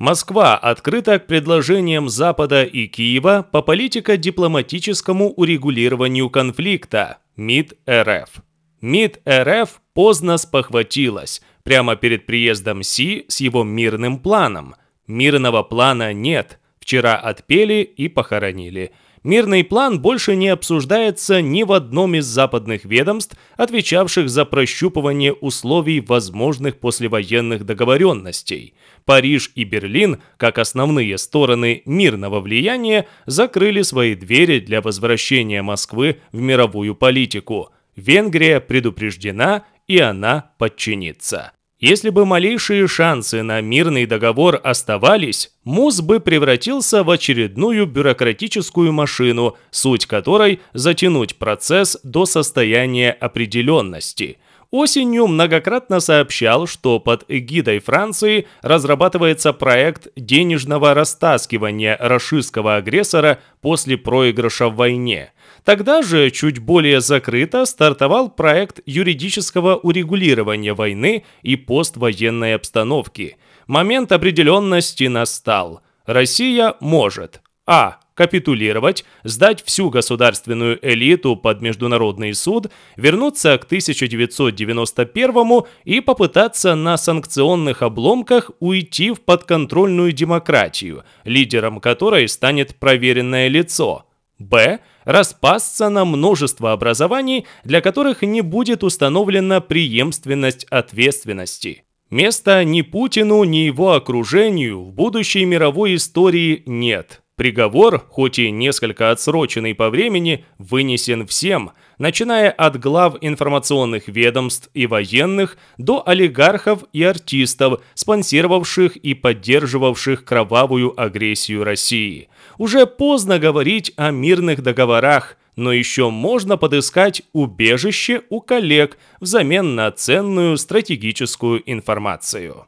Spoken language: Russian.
Москва открыта к предложениям Запада и Киева по политико-дипломатическому урегулированию конфликта МИД РФ. МИД РФ поздно спохватилась, прямо перед приездом Си с его мирным планом. Мирного плана нет, вчера отпели и похоронили – Мирный план больше не обсуждается ни в одном из западных ведомств, отвечавших за прощупывание условий возможных послевоенных договоренностей. Париж и Берлин, как основные стороны мирного влияния, закрыли свои двери для возвращения Москвы в мировую политику. Венгрия предупреждена, и она подчинится. Если бы малейшие шансы на мирный договор оставались, МУС бы превратился в очередную бюрократическую машину, суть которой – затянуть процесс до состояния определенности – осенью многократно сообщал, что под эгидой Франции разрабатывается проект денежного растаскивания рашистского агрессора после проигрыша в войне. Тогда же чуть более закрыто стартовал проект юридического урегулирования войны и поствоенной обстановки. Момент определенности настал. Россия может а капитулировать, сдать всю государственную элиту под международный суд, вернуться к 1991 му и попытаться на санкционных обломках уйти в подконтрольную демократию, лидером которой станет проверенное лицо. Б распасться на множество образований, для которых не будет установлена преемственность ответственности. Места ни Путину, ни его окружению в будущей мировой истории нет. Приговор, хоть и несколько отсроченный по времени, вынесен всем, начиная от глав информационных ведомств и военных до олигархов и артистов, спонсировавших и поддерживавших кровавую агрессию России. Уже поздно говорить о мирных договорах, но еще можно подыскать убежище у коллег взамен на ценную стратегическую информацию.